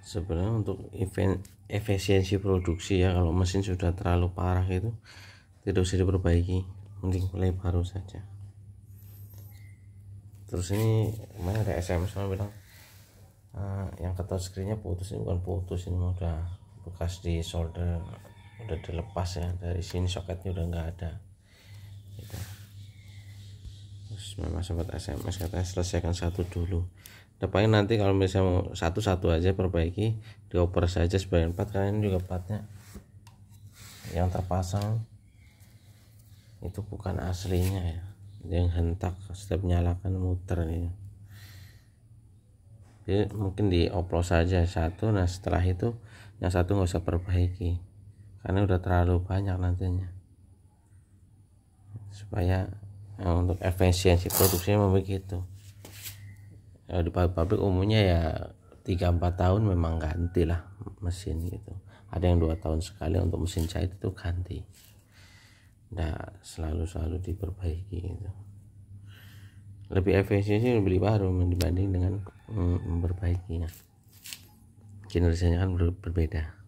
sebenarnya untuk event efisiensi produksi ya kalau mesin sudah terlalu parah itu tidak usah diperbaiki mending mulai baru saja terus ini kemarin ada SMS sama bilang uh, yang ke screennya putus ini bukan putus ini udah bekas di solder udah dilepas ya dari sini soketnya udah nggak ada gitu. terus memang sempat SMS katanya selesaikan satu dulu depannya nanti kalau misalnya mau satu-satu aja perbaiki dioper saja sebagian empat karena ini juga partnya yang terpasang itu bukan aslinya ya yang hentak setiap nyalakan muter ini gitu. jadi mungkin dioplos saja satu nah setelah itu yang satu nggak usah perbaiki karena udah terlalu banyak nantinya supaya eh, untuk efisiensi produksinya begitu kalau ya, di pabrik pabrik umumnya ya tiga empat tahun memang ganti lah mesin gitu ada yang dua tahun sekali untuk mesin jahit itu ganti tidak selalu-selalu diperbaiki gitu lebih efisien sih beli baru dibanding dengan mm, memperbaikinya Generasinya kan ber berbeda